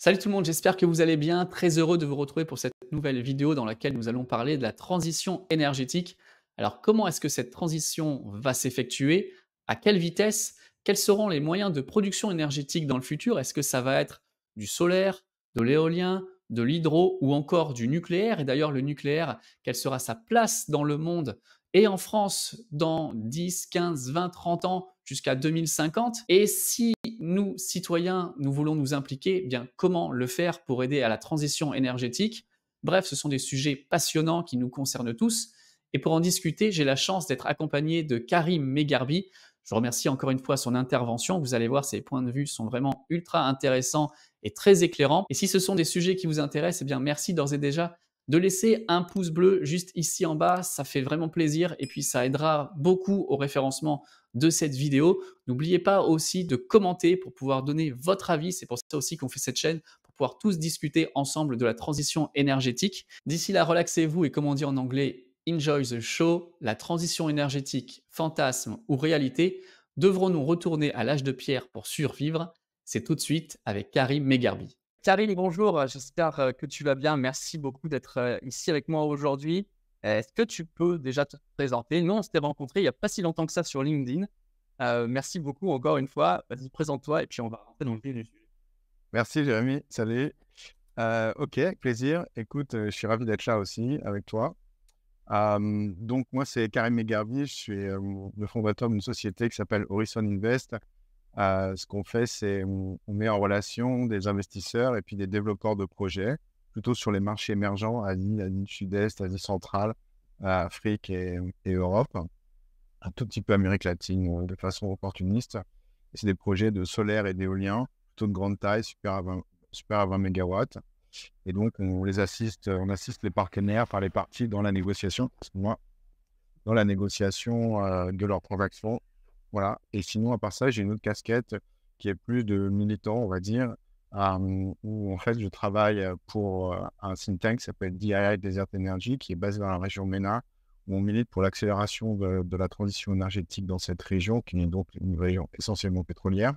Salut tout le monde, j'espère que vous allez bien. Très heureux de vous retrouver pour cette nouvelle vidéo dans laquelle nous allons parler de la transition énergétique. Alors comment est-ce que cette transition va s'effectuer À quelle vitesse Quels seront les moyens de production énergétique dans le futur Est-ce que ça va être du solaire, de l'éolien, de l'hydro ou encore du nucléaire Et d'ailleurs le nucléaire, quelle sera sa place dans le monde et en France dans 10, 15, 20, 30 ans jusqu'à 2050 Et si nous, citoyens, nous voulons nous impliquer, eh bien comment le faire pour aider à la transition énergétique Bref, ce sont des sujets passionnants qui nous concernent tous. Et pour en discuter, j'ai la chance d'être accompagné de Karim Megarbi. Je remercie encore une fois son intervention. Vous allez voir, ses points de vue sont vraiment ultra intéressants et très éclairants. Et si ce sont des sujets qui vous intéressent, eh bien merci d'ores et déjà de laisser un pouce bleu juste ici en bas. Ça fait vraiment plaisir et puis ça aidera beaucoup au référencement de cette vidéo. N'oubliez pas aussi de commenter pour pouvoir donner votre avis. C'est pour ça aussi qu'on fait cette chaîne, pour pouvoir tous discuter ensemble de la transition énergétique. D'ici là, relaxez-vous et comme on dit en anglais, enjoy the show. La transition énergétique, fantasme ou réalité, devrons-nous retourner à l'âge de pierre pour survivre C'est tout de suite avec Karim Megarbi. Karim, bonjour, euh, j'espère euh, que tu vas bien. Merci beaucoup d'être euh, ici avec moi aujourd'hui. Est-ce que tu peux déjà te présenter Nous, on s'était rencontrés il n'y a pas si longtemps que ça sur LinkedIn. merci beaucoup encore une fois. Vas-y, présente-toi et puis on va rentrer dans le vif du sujet. Merci, Jérémy. Salut. Euh, ok, plaisir. Écoute, je suis ravi d'être là aussi avec toi. donc, moi, c'est Karim Megarbi. Je suis le fondateur d'une société qui s'appelle Horizon Invest, ce qu'on fait, c'est on, met en relation des investisseurs et puis des développeurs de projets, plutôt sur les marchés émergents, à Asie Sud-Est, Asie centrale, Afrique et, Europe, un tout petit peu Amérique latine euh, de façon opportuniste. C'est des projets de solaire et d'éolien, plutôt de grande taille, super à 20, super à 20 MW. Et donc, on les assiste, euh, on assiste les partenaires par les parties dans la négociation, moi, dans la négociation euh, de leur transactions voilà. Et sinon, à part ça, j'ai une autre casquette qui est plus de militant, on va dire, où en fait, je travaille pour un think tank qui s'appelle DII Desert Energy, qui est basé dans la région MENA, où on milite pour l'accélération de, la transition énergétique dans cette région, qui est donc une région essentiellement pétrolière.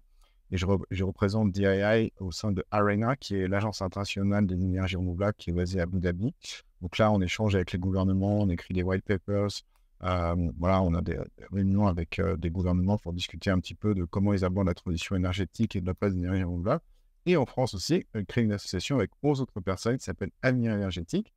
Et je, représente DII au sein de ARENA, qui est l'Agence internationale des énergies renouvelables, qui est basée à Abu Dhabi. Donc là, on échange avec les gouvernements, on écrit des white papers, voilà, on a des réunions avec des gouvernements pour discuter un petit peu de comment ils abordent la transition énergétique et de la place d'énergie énergies Et en France aussi, crée une association avec 11 autres personnes qui s'appelle Avenir énergétique.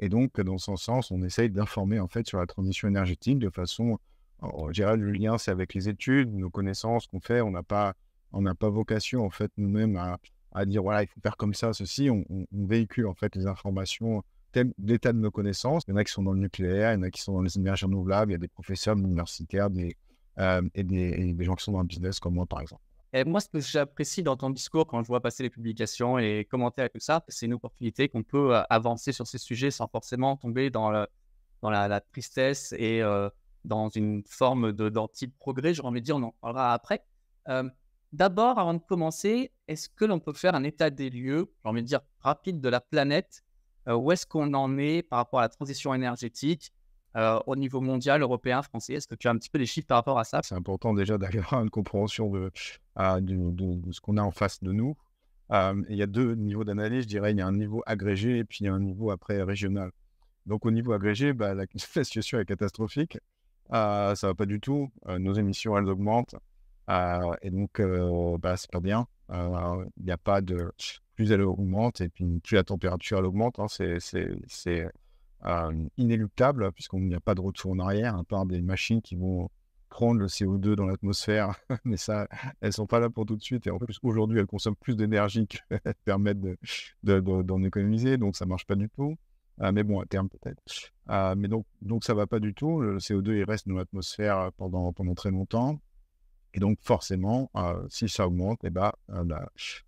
Et donc, dans ce sens, on essaye d'informer en fait sur la transition énergétique de façon. en Gérald, le lien, c'est avec les études, nos connaissances qu'on fait. On n'a pas, on pas vocation en fait nous-mêmes à, à, dire voilà, il faut faire comme ça, ceci. On, on véhicule en fait les informations thème des de nos connaissances. Il y en a qui sont dans le nucléaire, il y en a qui sont dans les énergies renouvelables, il y a des professeurs universitaires euh, et, des, gens qui sont dans le business comme moi, par exemple. Et moi, ce que j'apprécie dans ton discours quand je vois passer les publications et commentaires et tout ça, c'est une opportunité qu'on peut euh, avancer sur ces sujets sans forcément tomber dans, dans la, tristesse et euh, dans une forme d'anti-progrès. J'aurais envie de dire, on en parlera après. D'abord, avant de commencer, est-ce que l'on peut faire un état des lieux, j'ai envie de dire rapide, de la planète euh, où est-ce qu'on en est par rapport à la transition énergétique euh, au niveau mondial, européen, français Est-ce que tu as un petit peu des chiffres par rapport à ça C'est important déjà d'avoir une compréhension de, ah, ce qu'on a en face de nous. Euh, il y a deux niveaux d'analyse, je dirais. Il y a un niveau agrégé et puis il y a un niveau après régional. Donc au niveau agrégé, bah, la, situation est catastrophique. ça ne va pas du tout. nos émissions, elles augmentent. et donc, bah, c'est pas bien. Il n'y a pas de plus elle augmente et puis plus la température elle augmente. Hein, c'est euh, inéluctable puisqu'on n'y a pas de retour en arrière, à part des machines qui vont prendre le CO2 dans l'atmosphère. Mais ça, elles sont pas là pour tout de suite. Et en plus, aujourd'hui, elles consomment plus d'énergie qu'elles permettent d'en économiser. Donc, ça marche pas du tout. Euh, mais bon, à terme peut-être. Euh, mais donc, donc, ça va pas du tout. Le CO2, il reste dans l'atmosphère pendant, pendant très longtemps. Et donc, forcément, euh, si ça augmente, eh ben, euh,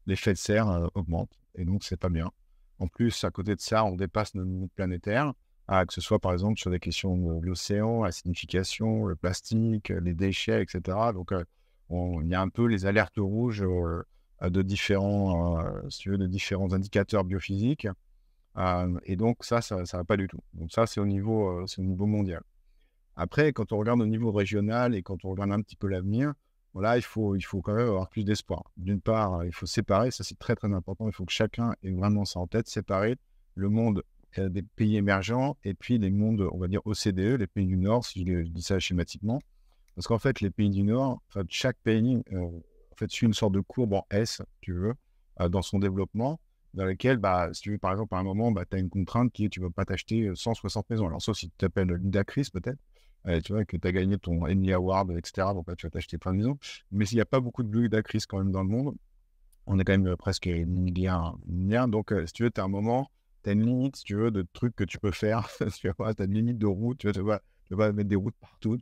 l'effet de serre euh, augmente. Et donc, c'est pas bien. En plus, à côté de ça, on dépasse nos planétaire planétaires, ah, que ce soit par exemple sur des questions de l'océan, la signification, le plastique, les déchets, etc. Donc, on, il y a un peu les alertes rouges de, différents, de différents indicateurs biophysiques. et donc, ça, ça ne va pas du tout. Donc, ça, c'est au, niveau, au niveau mondial. Après, quand on regarde au niveau régional et quand on regarde un petit peu l'avenir, voilà, il faut, il faut quand même avoir plus d'espoir. D'une part, il faut séparer, ça c'est très très important, il faut que chacun ait vraiment ça en tête, séparer le monde euh, des pays émergents et puis les mondes, on va dire OCDE, les pays du Nord, si je, dis ça schématiquement. Parce qu'en fait, les pays du Nord, chaque pays euh, fait, suit une sorte de courbe en S, tu veux, euh, dans son développement, dans lequel bah, si tu veux, par exemple, à un moment, bah, tu as une contrainte qui est tu ne peux pas t'acheter 160 maisons. Alors, sauf si tu t'appelles l'Udacris, peut-être tu vois, que tu as gagné ton Emmy Award, etc. Donc là, tu vas t'acheter plein de maisons. Mais s'il n'y a pas beaucoup de blocs d'acris quand même dans le monde. On est quand même euh, presque milliard. milliard. Donc, euh, si tu veux, tu as un moment, tu as une limite, si tu veux, de trucs que tu peux faire. tu vois, tu as une limite de route, tu vois, tu vas mettre des routes partout.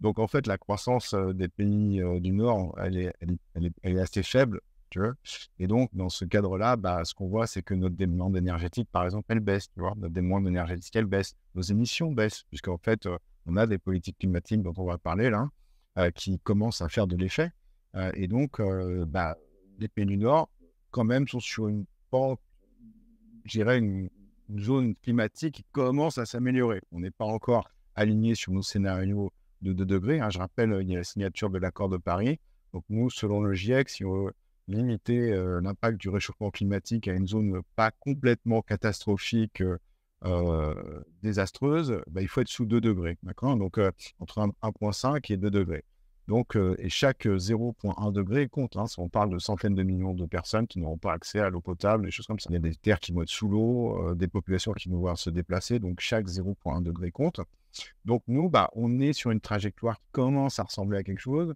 Donc, en fait, la croissance euh, des pays du Nord, elle est, elle, est, elle, est, assez faible. Tu vois. Et donc, dans ce cadre-là, bah, ce qu'on voit, c'est que notre demande énergétique, par exemple, elle baisse. Tu vois. Notre demande énergétique, elle baisse. Nos émissions baissent, puisqu'en fait, on a des politiques climatiques dont on va parler là, euh, qui commencent à faire de l'effet. Euh, et donc, euh, bah, les pays du Nord, quand même, sont sur une pente, une, zone climatique qui commence à s'améliorer. On n'est pas encore aligné sur nos scénarios de 2 degrés. Hein. Je rappelle, il y a la signature de l'accord de Paris. Donc nous, selon le GIEC, si on veut limiter l'impact du réchauffement climatique à une zone pas complètement catastrophique euh, désastreuse, bah, il faut être sous 2 degrés. D'accord Donc, euh, entre 1,5 et 2 degrés. Donc, euh, et chaque 0,1 degré compte. Hein. si on parle de centaines de millions de personnes qui n'auront pas accès à l'eau potable, des choses comme ça. Il y a des terres qui vont être sous l'eau, des populations qui vont voir se déplacer. Donc, chaque 0,1 degré compte. Donc, nous, bah, on est sur une trajectoire qui commence à ressembler à quelque chose.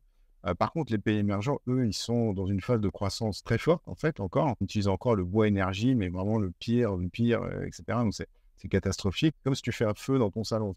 par contre, les pays émergents, eux, ils sont dans une phase de croissance très forte, en fait, encore. On utilise encore le bois énergie, mais vraiment le pire, le pire, etc. Donc, c'est c'est catastrophique, comme si tu fais un feu dans ton salon.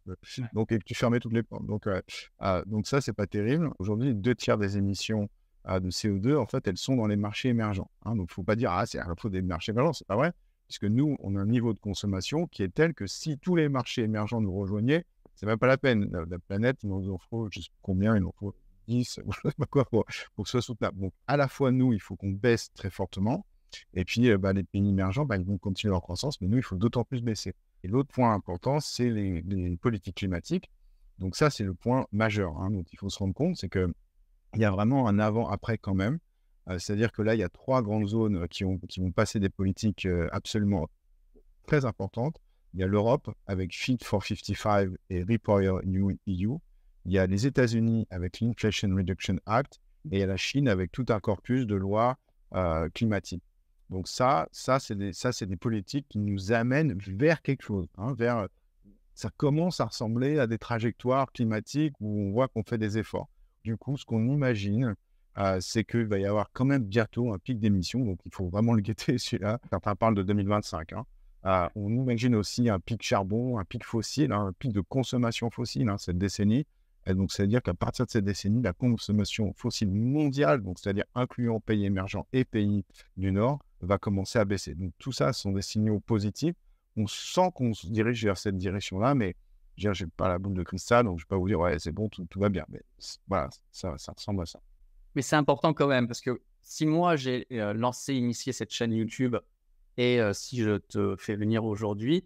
Donc, et que tu fermais toutes les portes. Donc, ça, ce ah, donc ça, c'est pas terrible. Aujourd'hui, deux tiers des émissions ah, de CO2, en fait, elles sont dans les marchés émergents. Hein. Donc, il ne faut pas dire, ah, c'est à la des marchés émergents, c'est pas vrai. Puisque nous, on a un niveau de consommation qui est tel que si tous les marchés émergents nous rejoignaient, n'est même pas la peine. La, planète, il nous en faut, je sais combien, il en faut 10, ou je sais pas quoi, pour, que ce soit soutenable. Donc, à la fois, nous, il faut qu'on baisse très fortement. Et puis, euh, bah, les pays émergents, bah, ils vont continuer leur croissance, mais nous, il faut d'autant plus baisser. Et l'autre point important, c'est une politique climatique. Donc ça, c'est le point majeur Donc hein, dont il faut se rendre compte, c'est qu'il y a vraiment un avant-après quand même. Euh, c'est-à-dire que là, il y a trois grandes zones qui, ont, qui vont passer des politiques euh, absolument très importantes. Il y a l'Europe avec Fit for 55 et New EU. Il y a les États-Unis avec l'Inflation Reduction Act. Et il y a la Chine avec tout un corpus de lois euh, climatiques. Donc ça, ça c'est des, politiques qui nous amènent vers quelque chose, hein, vers euh, ça commence à ressembler à des trajectoires climatiques où on voit qu'on fait des efforts. Du coup, ce qu'on imagine, euh, c'est qu'il va y avoir quand même bientôt un pic d'émissions, donc il faut vraiment le guetter celui-là. Certains parlent de 2025. Hein. Euh, on imagine aussi un pic charbon, un pic fossile, hein, un pic de consommation fossile cette décennie donc, c'est-à-dire qu'à partir de cette décennie, la consommation fossile mondiale, donc c'est-à-dire incluant pays émergents et pays du Nord, va commencer à baisser. Donc, tout ça sont des signaux positifs. On sent qu'on se dirige vers cette direction-là, mais je n'ai pas la boule de cristal, donc je ne vais pas vous dire, ouais, c'est bon, tout, va bien. Mais voilà, ça, ressemble à ça. Mais c'est important quand même, parce que si moi, j'ai euh, lancé, initié cette chaîne YouTube, et euh, si je te fais venir aujourd'hui,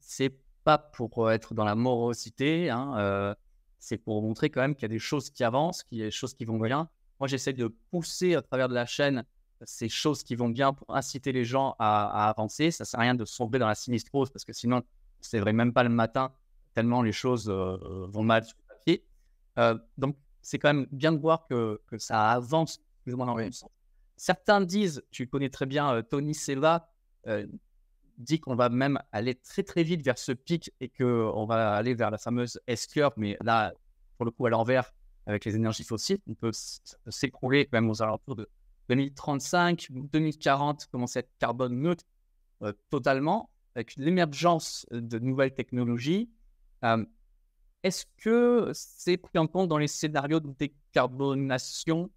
c'est pas pour euh, être dans la morosité, hein, c'est pour montrer quand même qu'il y a des choses qui avancent, qu'il y a des choses qui vont bien. Moi, j'essaie de pousser à travers de la chaîne ces choses qui vont bien pour inciter les gens à, avancer. Ça ne sert à rien de sombrer dans la sinistrose parce que sinon, c'est vrai même pas le matin, tellement les choses euh, vont mal sur le papier. Euh, donc, c'est quand même bien de voir que, ça avance plus ou moins dans Certains disent, tu connais très bien euh, Tony Sella, dit qu'on va même aller très très vite vers ce pic et qu'on va aller vers la fameuse S-curve, mais là, pour le coup, à l'envers, avec les énergies fossiles, on peut s'écrouler même aux alentours de 2035, 2040, commencer à être carbone neutre euh, totalement, avec l'émergence de nouvelles technologies. Euh, est-ce que c'est pris en compte dans les scénarios de décarbonation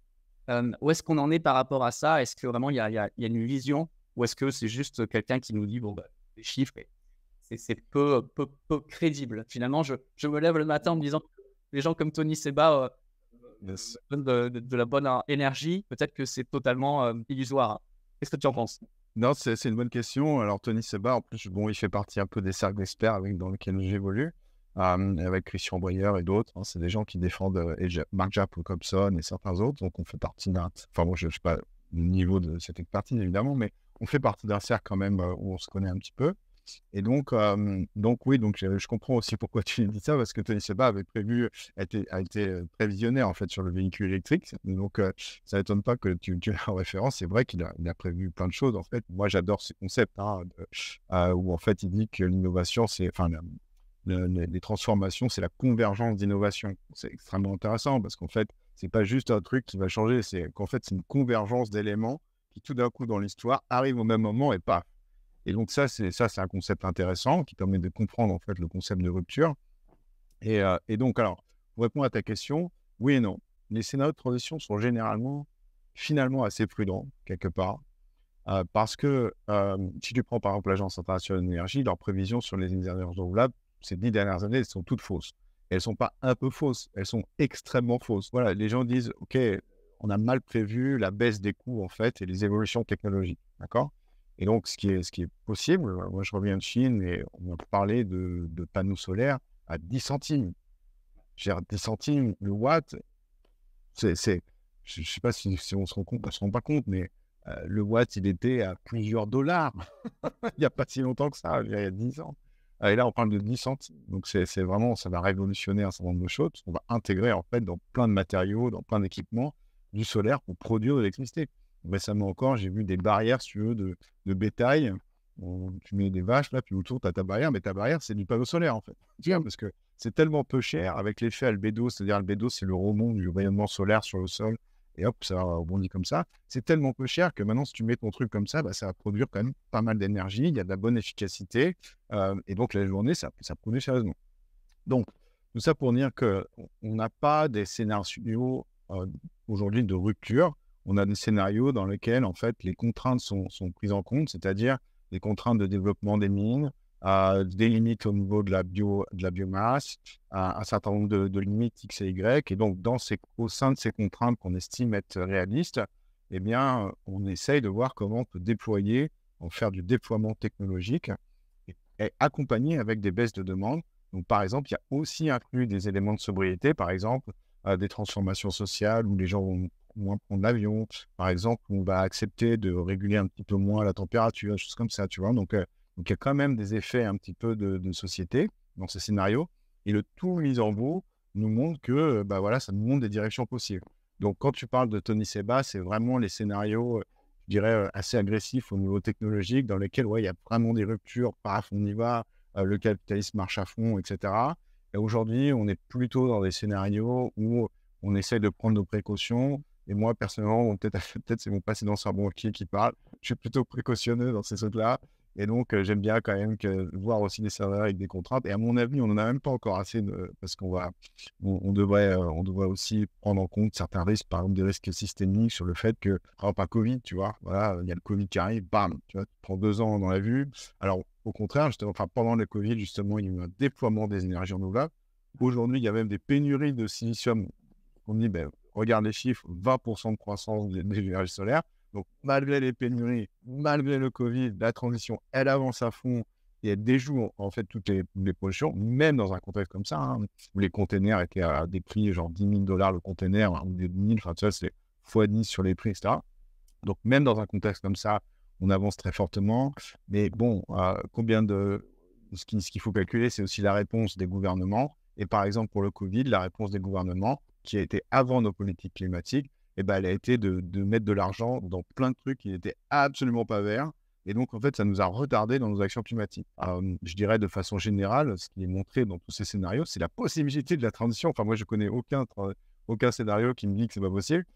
euh, où est-ce qu'on en est par rapport à ça Est-ce que vraiment il y, a y a, une vision ou est-ce que c'est juste quelqu'un qui nous dit, bon, bah, des chiffres, c'est peu, crédible. Finalement, je, je, me lève le matin en me disant, les gens comme Tony Seba euh, donnent de, la bonne euh, énergie. Peut-être que c'est totalement euh, illusoire. Hein. Qu'est-ce que tu en penses Non, c'est une bonne question. Alors, Tony Seba, en plus, bon, il fait partie un peu des cercles d'experts dans lesquels j'évolue. avec Christian Boyer et d'autres. Hein. c'est des gens qui défendent Mark et Mark et certains autres. Donc, on fait partie d'un. Enfin, moi, bon, je ne sais pas au niveau de cette partie, évidemment, mais on fait partie d'un cercle quand même euh, où on se connaît un petit peu. Et donc, donc oui, donc je, comprends aussi pourquoi tu dis ça, parce que Tony Seba avait prévu, a été, a euh, prévisionnaire en fait sur le véhicule électrique. Donc, euh, ça n'étonne pas que tu, tu l'aies en référence. C'est vrai qu'il a, prévu plein de choses. En fait, moi, j'adore ce concept hein, où en fait, il dit que l'innovation, c'est, enfin, les transformations, c'est la convergence d'innovation. C'est extrêmement intéressant parce qu'en fait, c'est pas juste un truc qui va changer, c'est qu'en fait, c'est une convergence d'éléments qui tout d'un coup dans l'histoire arrive au même moment et pas. Et donc ça, c'est ça, c'est un concept intéressant qui permet de comprendre en fait le concept de rupture. Et, euh, et donc alors, pour répondre à ta question, oui et non. Les scénarios de transition sont généralement finalement assez prudents quelque part. Euh, parce que euh, si tu prends par exemple l'Agence internationale d'énergie leurs prévisions sur les énergies renouvelables ces dix dernières années, elles sont toutes fausses. Elles ne sont pas un peu fausses, elles sont extrêmement fausses. Voilà, les gens disent, OK, on a mal prévu la baisse des coûts en fait et les évolutions technologiques. D'accord Et donc, ce qui est, ce qui est possible, euh, moi je reviens de Chine et on va parlé de, panneaux solaires à 10 centimes. J'ai 10 centimes le watt, c'est, je ne sais pas si, si, on se rend compte, on se rend pas compte, mais euh, le watt, il était à plusieurs dollars il n'y a pas si longtemps que ça, il y a 10 ans. Ah, et là, on parle de 10 centimes. Donc, c'est vraiment, ça va révolutionner un certain nombre de choses, on va intégrer, en fait, dans plein de matériaux, dans plein d'équipements, du solaire pour produire de l'électricité. Récemment encore, j'ai vu des barrières, si tu veux, de, bétail. tu mets des vaches là, puis autour, tu as ta barrière, mais ta barrière, c'est du panneau solaire en fait. Tiens, parce que c'est tellement peu cher avec l'effet albédo, c'est-à-dire albédo, c'est le remont du rayonnement solaire sur le sol, et hop, ça rebondit comme ça. C'est tellement peu cher que maintenant, si tu mets ton truc comme ça, bah, ça va produire quand même pas mal d'énergie, il y a de la bonne efficacité, euh, et donc la journée, ça, ça produit sérieusement. Donc, tout ça pour dire qu'on n'a pas des scénarios euh, aujourd'hui de rupture. On a des scénarios dans lesquels, en fait, les contraintes sont, prises en compte, c'est-à-dire les contraintes de développement des mines, des limites au niveau de la, bio, de la biomasse, un, certain nombre de, limites X et Y. Et donc, dans ces, au sein de ces contraintes qu'on estime être réalistes, eh bien, on essaye de voir comment on peut déployer, en faire du déploiement technologique et, et accompagner avec des baisses de demande. Donc, par exemple, il y a aussi inclus des éléments de sobriété, par exemple, des transformations sociales où les gens vont moins prendre l'avion, par exemple, on va accepter de réguler un petit peu moins la température, choses comme ça, tu vois. Euh, donc, il y a quand même des effets un petit peu de, société dans ces scénarios. Et le tout mis en bout nous montre que, bah voilà, ça nous montre des directions possibles. Donc, quand tu parles de Tony Seba, c'est vraiment les scénarios, euh, je dirais, euh, assez agressifs au niveau technologique, dans lesquels, ouais, il y a vraiment des ruptures, paf, on y va, le capitalisme marche à fond, etc. Et aujourd'hui, on est plutôt dans des scénarios où on essaie de prendre nos précautions. Et moi, personnellement, peut-être peut c'est mon passé un banquier qui parle. Je suis plutôt précautionneux dans ces choses là Et donc, euh, j'aime bien quand même que, voir aussi des serveurs avec des contraintes. Et à mon avis, on n'en a même pas encore assez de, parce qu'on va, on, devrait, euh, on devrait aussi prendre en compte certains risques, par exemple des risques systémiques sur le fait que, par exemple, un Covid, tu vois, voilà, il y a le Covid qui arrive, bam, tu vois, tu prends deux ans dans la vue. Alors, au contraire, justement, enfin, pendant le Covid, justement, il y a eu un déploiement des énergies renouvelables. Aujourd'hui, il y a même des pénuries de silicium. On dit, ben, regarde les chiffres, 20% de croissance des énergies solaires. Donc, malgré les pénuries, malgré le Covid, la transition, elle avance à fond et elle déjoue en fait toutes les, les positions, même dans un contexte comme ça, hein, où les containers étaient à des prix genre 10 000 dollars le container, hein, des 10 000, enfin, ça, c'est fois 10 sur les prix, etc. Donc, même dans un contexte comme ça, on avance très fortement. Mais bon, euh, combien de. Ce qu'il faut calculer, c'est aussi la réponse des gouvernements. Et par exemple, pour le Covid, la réponse des gouvernements, qui a été avant nos politiques climatiques, et eh ben, elle a été de, mettre de l'argent dans plein de trucs qui n'étaient absolument pas verts. Et donc, en fait, ça nous a retardé dans nos actions climatiques. Euh, je dirais de façon générale, ce qui est montré dans tous ces scénarios, c'est la possibilité de la transition. Enfin, moi, je connais aucun, aucun scénario qui me dit que c'est pas possible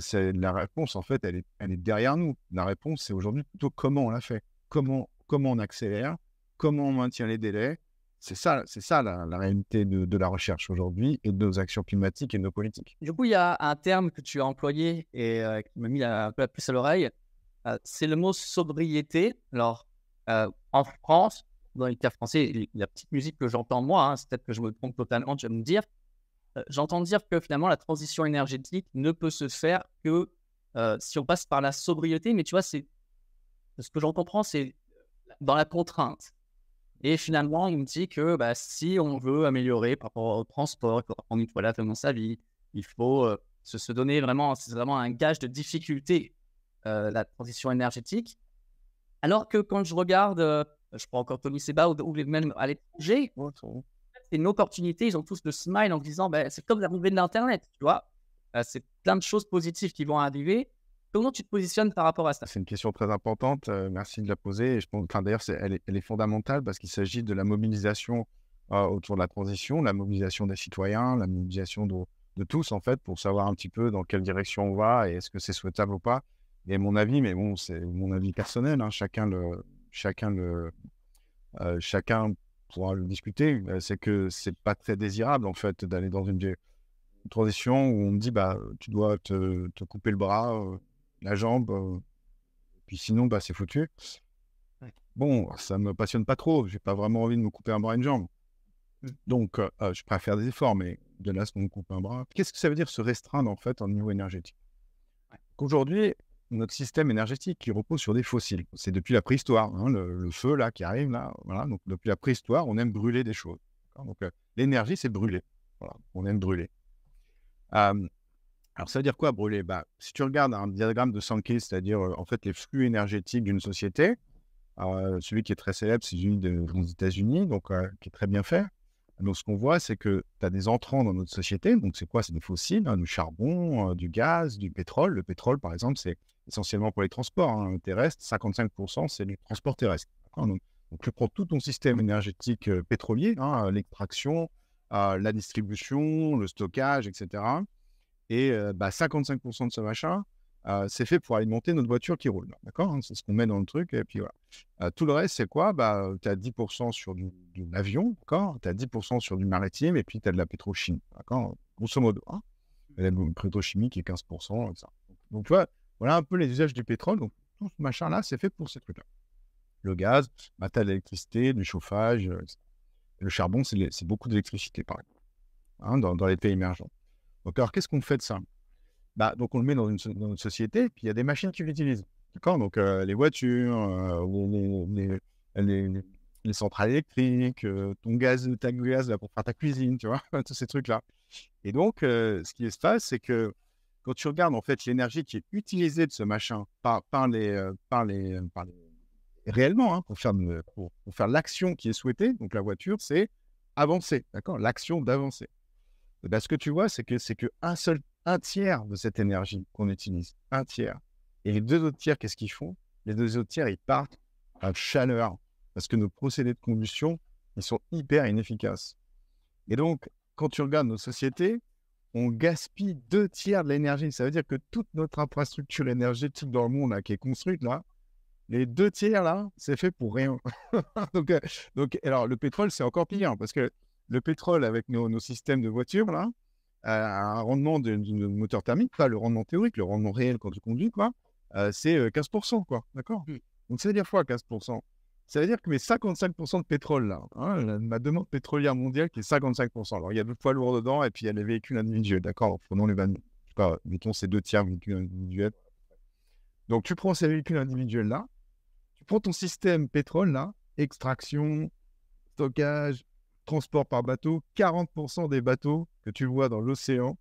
c'est la réponse, en fait, elle est, elle est derrière nous. La réponse, c'est aujourd'hui plutôt comment on la fait, comment, comment on accélère, comment on maintient les délais. C'est ça, c'est ça la, réalité de, de, la recherche aujourd'hui et de nos actions climatiques et de nos politiques. Du coup, il y a un terme que tu as employé et qui m'a mis un peu la à l'oreille. c'est le mot sobriété. Alors, en France, dans l'état français, la petite musique que j'entends moi, hein, c'est peut-être que je me trompe totalement, tu vas me dire, euh, j'entends dire que finalement la transition énergétique ne peut se faire que euh, si on passe par la sobriété, mais tu vois, c'est ce que j'en comprends, c'est dans la contrainte. Et finalement, on me dit que bah, si on veut améliorer par rapport au transport, à une toilette dans sa vie, il faut euh, se, se, donner vraiment, c'est vraiment un gage de difficulté, la transition énergétique. Alors que quand je regarde, je prends encore Tony Seba ou, ou même à l'étranger, une opportunité. Ils ont tous le smile en disant ben, c'est comme l'arrivée de l'Internet, tu vois. Euh, c'est plein de choses positives qui vont arriver. Comment tu te positionnes par rapport à ça C'est une question très importante. Euh, merci de la poser. Et je pense, enfin, d'ailleurs, elle, est, fondamentale parce qu'il s'agit de la mobilisation euh, autour de la transition, la mobilisation des citoyens, la mobilisation de, tous, en fait, pour savoir un petit peu dans quelle direction on va et est-ce que c'est souhaitable ou pas. Et mon avis, mais bon, c'est mon avis personnel. Hein, chacun le, chacun le, chacun pourra le discuter, c'est que c'est pas très désirable en fait d'aller dans une transition où on me dit bah tu dois te, couper le bras, la jambe, puis sinon bah c'est foutu. Bon, ça me passionne pas trop, j'ai pas vraiment envie de me couper un bras et une jambe. Mmh. Donc ah, je préfère des efforts, mais de là, ce qu'on me coupe un bras. Qu'est-ce que ça veut dire se restreindre en fait au niveau énergétique ouais notre système énergétique qui repose sur des fossiles. C'est depuis la préhistoire, hein, le, feu là qui arrive là. Voilà, donc depuis la préhistoire, on aime brûler des choses. Donc euh, l'énergie, c'est brûler. on aime brûler. alors ça veut dire quoi brûler bah, Si tu regardes un diagramme de Sankey, c'est-à-dire euh, en fait les flux énergétiques d'une société, euh, celui qui est très célèbre, c'est celui des États-Unis, donc qui est très bien fait. Donc, ce qu'on voit, c'est que tu as des entrants dans notre société. Donc, c'est quoi C'est des fossiles, hein, du charbon, du gaz, du pétrole. Le pétrole, par exemple, c'est essentiellement pour les transports hein, terrestres, 55% c'est les transports terrestres. Hein, donc, tu prends tout ton système énergétique euh, pétrolier, hein, l'extraction, la distribution, le stockage, etc. Et 55% euh, bah, de ce machin, euh, c'est fait pour alimenter notre voiture qui roule. D'accord C'est ce qu'on met dans le truc. Et puis voilà. tout le reste, c'est quoi bah, Tu as 10% sur du, l'avion, Tu as 10% sur du maritime, et puis tu as de la pétrochimie, d'accord Grosso modo. La pétrochimie qui est 15%, Donc, tu vois, voilà un peu les usages du pétrole. Donc, tout ce machin-là, c'est fait pour ces trucs-là. Le gaz, matin de l'électricité, du chauffage. Euh, le charbon, c'est beaucoup d'électricité, par exemple, hein, dans, les pays émergents. Donc, alors, qu'est-ce qu'on fait de ça bah, Donc, on le met dans une, société, puis il y a des machines qui l'utilisent. D'accord Donc, euh, les voitures, euh, les, centrales électriques, ton gaz, ta gaz là, pour faire ta cuisine, tu vois, tous ces trucs-là. Et donc, ce qui se passe, c'est que quand tu regardes en fait l'énergie qui est utilisée de ce machin par, par, les, euh, par, les, euh, par les réellement hein, pour faire, pour, faire l'action qui est souhaitée, donc la voiture, c'est avancer, d'accord L'action d'avancer. Eh ben, ce que tu vois, c'est que c'est que un seul un tiers de cette énergie qu'on utilise, un tiers. Et les deux autres tiers, qu'est-ce qu'ils font Les deux autres tiers, ils partent à chaleur parce que nos procédés de combustion, ils sont hyper inefficaces. Et donc, quand tu regardes nos sociétés, on gaspille deux tiers de l'énergie. Ça veut dire que toute notre infrastructure énergétique dans le monde qui est construite là, les deux tiers là, c'est fait pour rien. Euh, donc, alors le pétrole, c'est encore pire hein, parce que le pétrole avec nos, systèmes de voitures là, euh, un rendement de, moteur thermique, pas le rendement théorique, le rendement réel quand tu conduis quoi, euh, c'est 15%, quoi, d'accord mmh. Donc c'est à dire fois 15%. Ça veut dire que mes 55% de pétrole, là, hein, ma demande pétrolière mondiale qui est 55%. Alors, il y a deux poids lourds dedans et puis il y a les véhicules individuels. D'accord Prenons les vannes. Je pas, mettons ces deux tiers véhicules individuels. Donc, tu prends ces véhicules individuels-là, tu prends ton système pétrole, là, extraction, stockage, transport par bateau. 40% des bateaux que tu vois dans l'océan,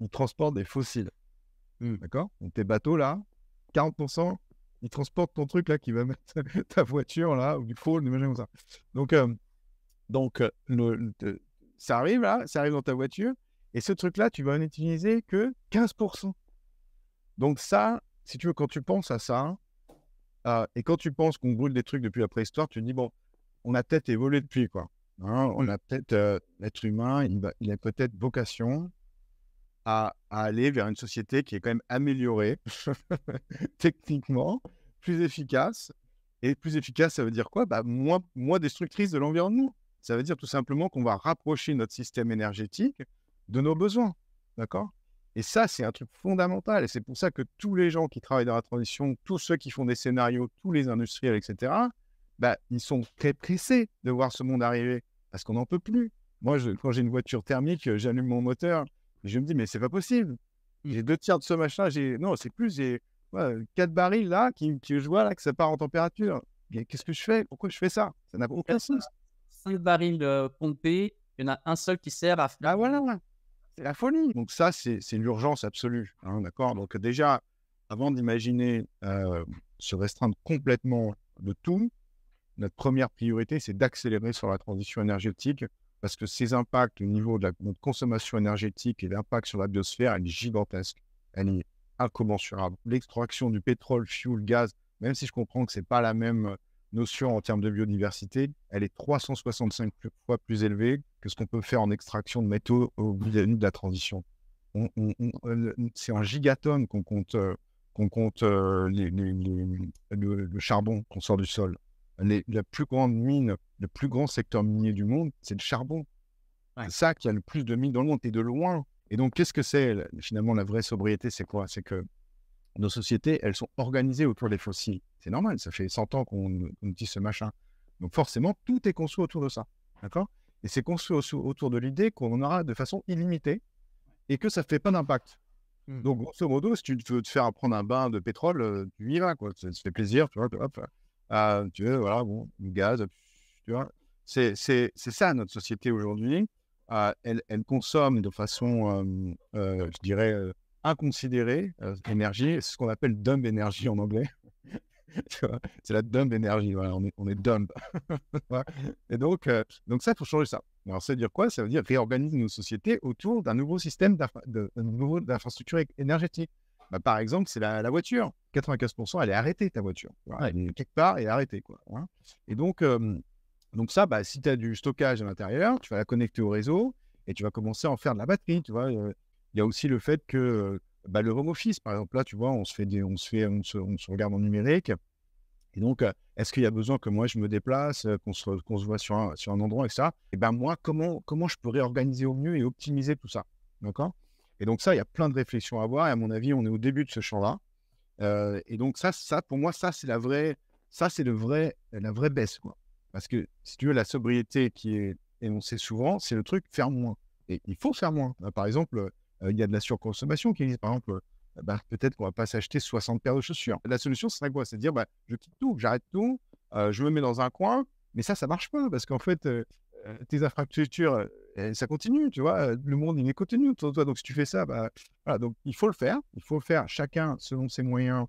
ils transportent des fossiles. Mmh. D'accord Donc, tes bateaux, là, 40%, il transporte ton truc là qui va mettre ta voiture là, ou du faux imagine comme ça. Donc, euh, donc euh, ça arrive là, ça arrive dans ta voiture, et ce truc là, tu vas en utiliser que 15%. Donc, ça, si tu veux, quand tu penses à ça, euh, et quand tu penses qu'on brûle des trucs depuis la préhistoire, tu te dis, bon, on a peut-être évolué depuis quoi. Hein. on a peut-être, l'être humain, il a peut-être vocation à, aller vers une société qui est quand même améliorée techniquement, plus efficace. Et plus efficace, ça veut dire quoi bah, moins, moins destructrice de l'environnement. Ça veut dire tout simplement qu'on va rapprocher notre système énergétique de nos besoins. D'accord Et ça, c'est un truc fondamental. Et c'est pour ça que tous les gens qui travaillent dans la transition, tous ceux qui font des scénarios, tous les industriels, etc., bah, ils sont très pressés de voir ce monde arriver parce qu'on n'en peut plus. Moi, quand j'ai une voiture thermique, j'allume mon moteur, je me dis, mais c'est pas possible. Mmh. J'ai deux tiers de ce machin. J'ai non, c'est plus. J'ai quatre barils là qui, je vois là que ça part en température. Qu'est-ce que je fais Pourquoi je fais ça Ça n'a aucun sens. Cinq barils euh, pompés, il y en a un seul qui sert à. Ah voilà, c'est la folie. Donc ça, c'est urgence absolue. Hein, d'accord. Donc déjà, avant d'imaginer euh, se restreindre complètement de tout, notre première priorité, c'est d'accélérer sur la transition énergétique parce que ces impacts au niveau de la consommation énergétique et l'impact sur la biosphère, elle est gigantesque, elle est incommensurable. L'extraction du pétrole, du gaz, même si je comprends que ce n'est pas la même euh, notion en termes de biodiversité, elle est 365 fois plus élevée que ce qu'on peut faire en extraction de métaux au bout de la transition. Euh, c'est en gigatonne qu'on compte, euh, le charbon qu'on sort du sol la plus grande mine, le plus grand secteur minier du monde, c'est le charbon. C'est ça qui a le plus de mines dans le monde, et de loin. Et donc, qu'est-ce que c'est finalement la vraie sobriété C'est quoi C'est que nos sociétés, elles sont organisées autour des fossiles. C'est normal, ça fait 100 ans qu'on dit ce machin. Donc forcément, tout est construit autour de ça. D'accord Et c'est construit autour de l'idée qu'on aura de façon illimitée et que ça ne fait pas d'impact. Mmh. Donc, grosso modo, si tu veux te faire prendre un bain de pétrole, euh, tu y vas, quoi. Ça te fait plaisir, tu vois, ah, tu veux, voilà, bon, gaz, tu vois. C'est, c'est, c'est ça notre société aujourd'hui. Ah, elle, consomme de façon, euh, je dirais, euh, inconsidérée l'énergie. Euh, c'est ce qu'on appelle dumb energy en anglais. c'est la dumb énergie. Voilà, on est, on est dumb. et donc, donc ça, il faut changer ça. Alors, ça veut dire quoi Ça veut dire réorganiser nos sociétés autour d'un nouveau système d'infrastructure énergétique. Bah, par exemple, c'est la voiture. 95%, elle est arrêtée, ta voiture. elle est quelque part, elle est arrêtée. Quoi, hein. Et donc, donc ça, bah, si tu as du stockage à l'intérieur, tu vas la connecter au réseau et tu vas commencer à en faire de la batterie. Tu vois, il y a aussi le fait que bah, le home office, par exemple, là, tu vois, on se fait, on se fait, on se, regarde en numérique. Et donc, est-ce qu'il y a besoin que moi je me déplace, qu'on se, se voit sur un, sur un endroit, ça Et ben moi, comment, comment je peux réorganiser au mieux et optimiser tout ça D'accord Et donc, ça, il y a plein de réflexions à avoir. Et à mon avis, on est au début de ce champ-là et donc ça, ça, pour moi, ça, c'est la vraie, ça, c'est le vrai, la vraie baisse, quoi. Parce que si tu veux la sobriété qui est énoncée souvent, c'est le truc faire moins. Et il faut faire moins. Bah, par exemple, il y a de la surconsommation qui dit Par exemple, bah, peut-être qu'on va pas s'acheter 60 paires de chaussures. La solution, c'est serait quoi C'est dire, bah, je quitte tout, j'arrête tout, je me mets dans un coin. Mais ça, ça marche pas parce qu'en fait, euh, tes infrastructures, euh, ça continue, tu vois. Euh, le monde, il est continu autour de toi. Donc, si tu fais ça, bah, voilà. Donc, il faut le faire. Il faut le faire chacun selon ses moyens,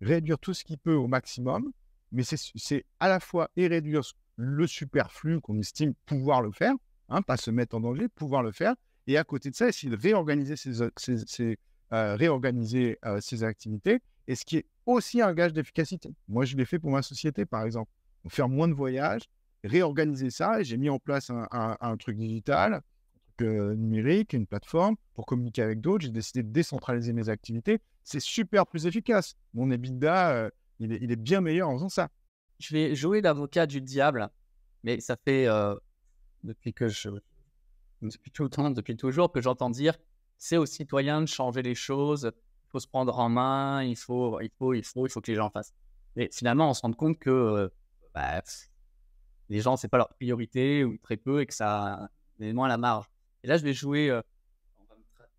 réduire tout ce qu'il peut au maximum. Mais c'est à la fois et réduire le superflu qu'on estime pouvoir le faire, hein, pas se mettre en danger, pouvoir le faire. Et à côté de ça, essayer de réorganiser ses, réorganiser ses activités. Et ce qui est aussi un gage d'efficacité. Moi, je l'ai fait pour ma société, par exemple. Faire moins de voyages, réorganiser ça et j'ai mis en place un, truc digital, un euh, numérique, une plateforme pour communiquer avec d'autres. J'ai décidé de décentraliser mes activités. C'est super plus efficace. Mon EBITDA, euh, il, est, bien meilleur en faisant ça. Je vais jouer l'avocat du diable, mais ça fait euh, depuis que je. Depuis tout le temps, depuis toujours, que j'entends dire c'est aux citoyens de changer les choses, il faut se prendre en main, il faut, il faut, il faut, il faut que les gens fassent. mais finalement, on se rend compte que bah, les gens, c'est pas leur priorité ou très peu et que ça a moins la marge. Et là, je vais jouer, euh,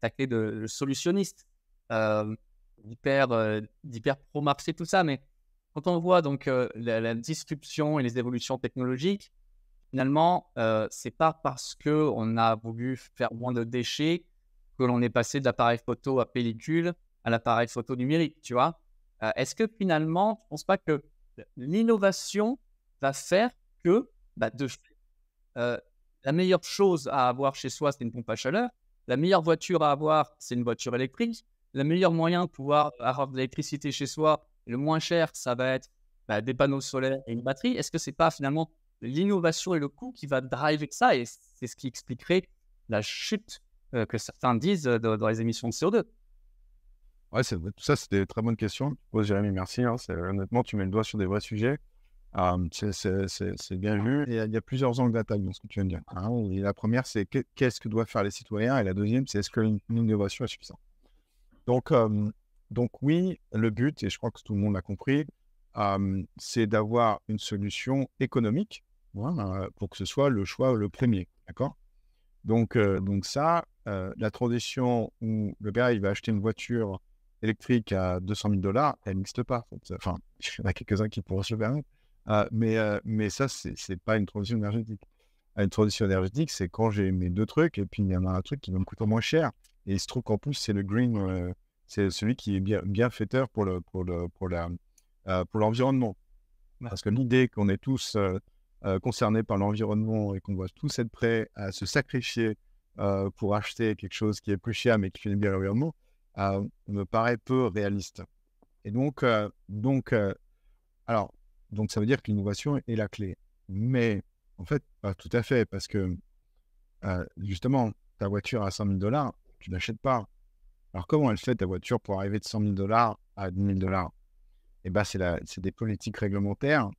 on de, solutionniste, euh, euh, d'hyper, pro-marché, tout ça. Mais quand on voit donc la, disruption et les évolutions technologiques, finalement, c'est pas parce que on a voulu faire moins de déchets que l'on est passé de l'appareil photo à pellicule à l'appareil photo numérique, tu vois. est-ce que finalement, ne pense pas que l'innovation va faire que, bah, de euh, la meilleure chose à avoir chez soi, c'est une pompe à chaleur. La meilleure voiture à avoir, c'est une voiture électrique. Le meilleur moyen de pouvoir avoir de l'électricité chez soi, le moins cher, ça va être bah, des panneaux solaires et une batterie. Est-ce que c'est pas finalement l'innovation et le coût qui va driver ça Et c'est ce qui expliquerait la chute euh, que certains disent euh, dans, les émissions de CO2. Oui, tout ça, c'est des très bonnes questions. Oh, Jérémy, merci. Hein. honnêtement, tu mets le doigt sur des vrais sujets c'est bien vu. Et il y a plusieurs angles d'attaque dans ce que tu viens de dire. Hein. la première, c'est qu'est-ce que doivent faire les citoyens Et la deuxième, c'est est-ce que l'innovation est suffisante donc, donc, oui, le but, et je crois que tout le monde l'a compris, c'est d'avoir une solution économique voilà, pour que ce soit le choix le premier. D'accord donc, donc, ça, la transition où le gars, il va acheter une voiture électrique à 200 000 dollars, elle n'existe pas. Enfin, il y en a quelques-uns qui pourraient se le permettre. Ah, mais, euh, mais ça, c'est n'est pas une transition énergétique. Une transition énergétique, c'est quand j'ai mes deux trucs et puis il y en a un truc qui va me coûter moins cher. Et il se trouve qu'en plus, c'est le green, euh, c'est celui qui est bien, bienfaiteur pour le, pour le, pour euh, pour l'environnement. Parce que l'idée qu'on est tous concernés par l'environnement et qu'on doit tous être prêts à se sacrifier pour acheter quelque chose qui est plus cher mais qui finit bien l'environnement, me paraît peu réaliste. Et donc, donc alors, donc ça veut dire que l'innovation est la clé. Mais en fait, pas tout à fait, parce que euh, justement, ta voiture à 100 000 dollars, tu l'achètes pas. Alors comment elle fait ta voiture pour arriver de 100 000 dollars à 10 000 dollars Eh bien, c'est c'est des politiques réglementaires